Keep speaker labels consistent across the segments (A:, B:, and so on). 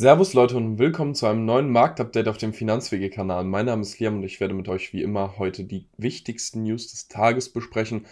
A: Servus Leute und willkommen zu einem neuen Marktupdate auf dem Finanzwege-Kanal. Mein Name ist Liam und ich werde mit euch wie immer heute die wichtigsten News des Tages besprechen.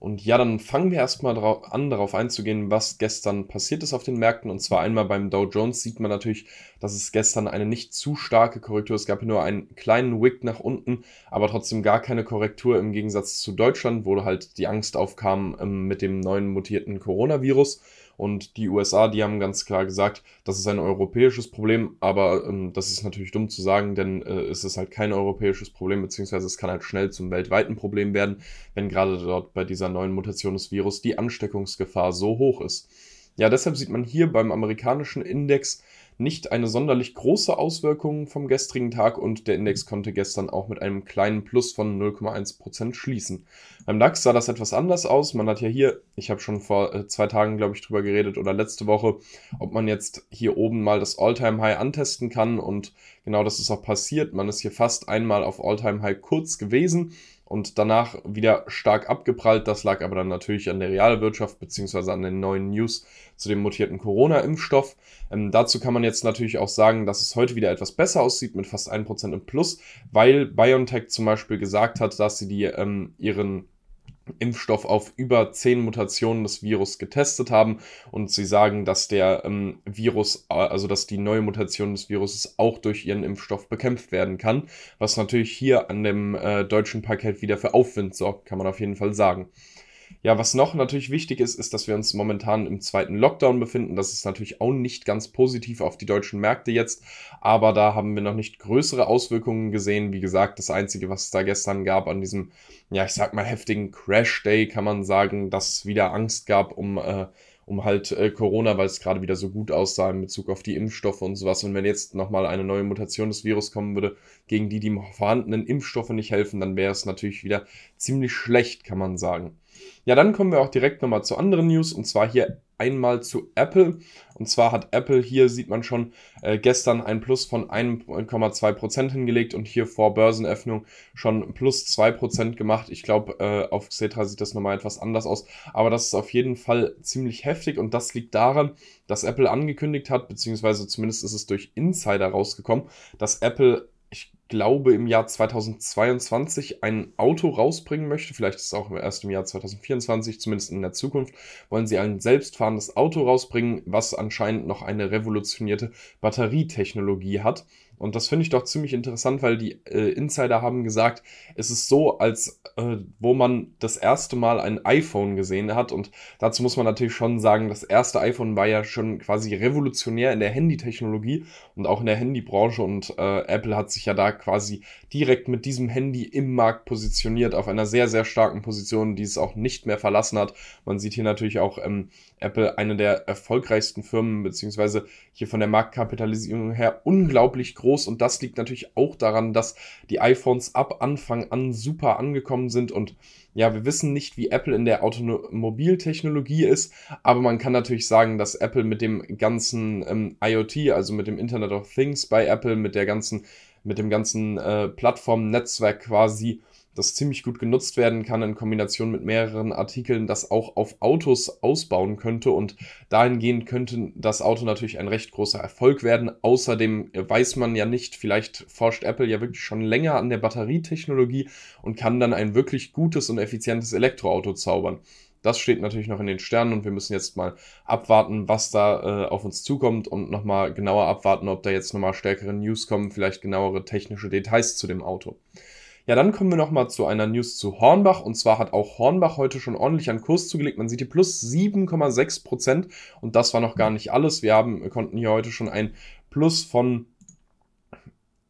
A: Und ja, dann fangen wir erstmal an, darauf einzugehen, was gestern passiert ist auf den Märkten. Und zwar einmal beim Dow Jones sieht man natürlich, dass es gestern eine nicht zu starke Korrektur. Es gab nur einen kleinen Wick nach unten, aber trotzdem gar keine Korrektur im Gegensatz zu Deutschland, wo halt die Angst aufkam ähm, mit dem neuen mutierten Coronavirus. Und die USA, die haben ganz klar gesagt, das ist ein europäisches Problem, aber ähm, das ist natürlich dumm zu sagen, denn äh, es ist halt kein europäisches Problem, beziehungsweise es kann halt schnell zum weltweiten Problem werden, wenn gerade dort bei dieser neuen Mutation des Virus die Ansteckungsgefahr so hoch ist. Ja, deshalb sieht man hier beim amerikanischen Index nicht eine sonderlich große Auswirkung vom gestrigen Tag und der Index konnte gestern auch mit einem kleinen Plus von 0,1% schließen. Beim DAX sah das etwas anders aus. Man hat ja hier, ich habe schon vor äh, zwei Tagen, glaube ich, drüber geredet oder letzte Woche, ob man jetzt hier oben mal das All-Time-High antesten kann und genau das ist auch passiert. Man ist hier fast einmal auf All-Time-High kurz gewesen und danach wieder stark abgeprallt. Das lag aber dann natürlich an der Realwirtschaft bzw. an den neuen News zu dem mutierten Corona-Impfstoff. Ähm, dazu kann man jetzt jetzt natürlich auch sagen, dass es heute wieder etwas besser aussieht mit fast 1% im Plus, weil BioNTech zum Beispiel gesagt hat, dass sie die, ähm, ihren Impfstoff auf über 10 Mutationen des Virus getestet haben und sie sagen, dass der ähm, Virus, äh, also dass die neue Mutation des Virus auch durch ihren Impfstoff bekämpft werden kann, was natürlich hier an dem äh, deutschen Parkett wieder für Aufwind sorgt, kann man auf jeden Fall sagen. Ja, was noch natürlich wichtig ist, ist, dass wir uns momentan im zweiten Lockdown befinden. Das ist natürlich auch nicht ganz positiv auf die deutschen Märkte jetzt, aber da haben wir noch nicht größere Auswirkungen gesehen. Wie gesagt, das Einzige, was es da gestern gab an diesem, ja, ich sag mal, heftigen Crash-Day, kann man sagen, dass es wieder Angst gab um. Äh, um halt äh, Corona, weil es gerade wieder so gut aussah in Bezug auf die Impfstoffe und sowas. Und wenn jetzt nochmal eine neue Mutation des Virus kommen würde, gegen die die vorhandenen Impfstoffe nicht helfen, dann wäre es natürlich wieder ziemlich schlecht, kann man sagen. Ja, dann kommen wir auch direkt nochmal zu anderen News und zwar hier einmal zu Apple. Und zwar hat Apple hier, sieht man schon, äh, gestern ein Plus von 1,2% hingelegt und hier vor Börsenöffnung schon plus 2% gemacht. Ich glaube, äh, auf Xetra sieht das nochmal etwas anders aus. Aber das ist auf jeden Fall ziemlich heftig und das liegt daran, dass Apple angekündigt hat, beziehungsweise zumindest ist es durch Insider rausgekommen, dass Apple glaube, im Jahr 2022 ein Auto rausbringen möchte. Vielleicht ist es auch erst im Jahr 2024, zumindest in der Zukunft, wollen sie ein selbstfahrendes Auto rausbringen, was anscheinend noch eine revolutionierte Batterietechnologie hat. Und das finde ich doch ziemlich interessant, weil die äh, Insider haben gesagt, es ist so, als äh, wo man das erste Mal ein iPhone gesehen hat. Und dazu muss man natürlich schon sagen, das erste iPhone war ja schon quasi revolutionär in der Handytechnologie und auch in der Handybranche. Und äh, Apple hat sich ja da quasi direkt mit diesem Handy im Markt positioniert, auf einer sehr, sehr starken Position, die es auch nicht mehr verlassen hat. Man sieht hier natürlich auch ähm, Apple, eine der erfolgreichsten Firmen, beziehungsweise hier von der Marktkapitalisierung her unglaublich groß. Und das liegt natürlich auch daran, dass die iPhones ab Anfang an super angekommen sind und ja, wir wissen nicht, wie Apple in der Automobiltechnologie ist, aber man kann natürlich sagen, dass Apple mit dem ganzen ähm, IoT, also mit dem Internet of Things bei Apple, mit der ganzen mit dem ganzen äh, Plattformnetzwerk quasi, das ziemlich gut genutzt werden kann in Kombination mit mehreren Artikeln, das auch auf Autos ausbauen könnte und dahingehend könnte das Auto natürlich ein recht großer Erfolg werden. Außerdem weiß man ja nicht, vielleicht forscht Apple ja wirklich schon länger an der Batterietechnologie und kann dann ein wirklich gutes und effizientes Elektroauto zaubern. Das steht natürlich noch in den Sternen und wir müssen jetzt mal abwarten, was da äh, auf uns zukommt und nochmal genauer abwarten, ob da jetzt nochmal stärkere News kommen, vielleicht genauere technische Details zu dem Auto. Ja, dann kommen wir nochmal zu einer News zu Hornbach. Und zwar hat auch Hornbach heute schon ordentlich an Kurs zugelegt. Man sieht hier plus 7,6 Prozent. Und das war noch gar nicht alles. Wir haben, konnten hier heute schon ein Plus von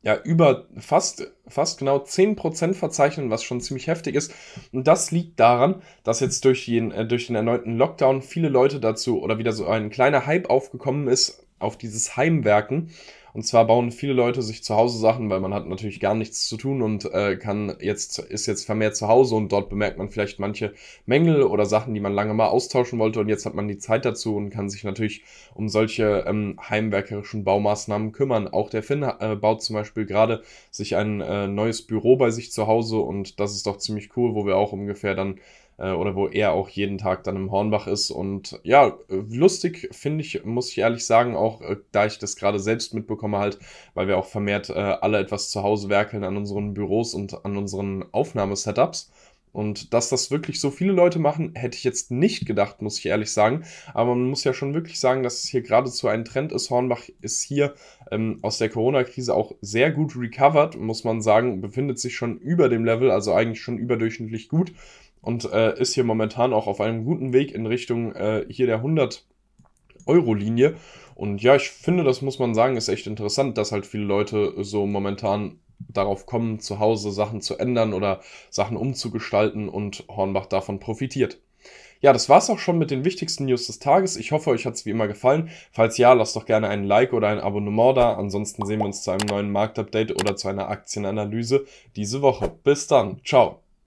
A: ja, über fast, fast genau 10% verzeichnen, was schon ziemlich heftig ist. Und das liegt daran, dass jetzt durch den, äh, durch den erneuten Lockdown viele Leute dazu oder wieder so ein kleiner Hype aufgekommen ist auf dieses Heimwerken. Und zwar bauen viele Leute sich zu Hause Sachen, weil man hat natürlich gar nichts zu tun und äh, kann jetzt, ist jetzt vermehrt zu Hause und dort bemerkt man vielleicht manche Mängel oder Sachen, die man lange mal austauschen wollte und jetzt hat man die Zeit dazu und kann sich natürlich um solche ähm, heimwerkerischen Baumaßnahmen kümmern. Auch der Finn äh, baut zum Beispiel gerade sich ein äh, neues Büro bei sich zu Hause und das ist doch ziemlich cool, wo wir auch ungefähr dann äh, oder wo er auch jeden Tag dann im Hornbach ist. Und ja, lustig finde ich, muss ich ehrlich sagen, auch äh, da ich das gerade selbst mitbekomme, halt, weil wir auch vermehrt äh, alle etwas zu Hause werkeln an unseren Büros und an unseren Aufnahmesetups. Und dass das wirklich so viele Leute machen, hätte ich jetzt nicht gedacht, muss ich ehrlich sagen. Aber man muss ja schon wirklich sagen, dass es hier geradezu ein Trend ist. Hornbach ist hier ähm, aus der Corona-Krise auch sehr gut recovered, muss man sagen, befindet sich schon über dem Level, also eigentlich schon überdurchschnittlich gut und äh, ist hier momentan auch auf einem guten Weg in Richtung äh, hier der 100-Euro-Linie. Und ja, ich finde, das muss man sagen, ist echt interessant, dass halt viele Leute so momentan darauf kommen, zu Hause Sachen zu ändern oder Sachen umzugestalten und Hornbach davon profitiert. Ja, das war's auch schon mit den wichtigsten News des Tages. Ich hoffe, euch hat's wie immer gefallen. Falls ja, lasst doch gerne einen Like oder ein Abonnement da. Ansonsten sehen wir uns zu einem neuen Marktupdate oder zu einer Aktienanalyse diese Woche. Bis dann. Ciao.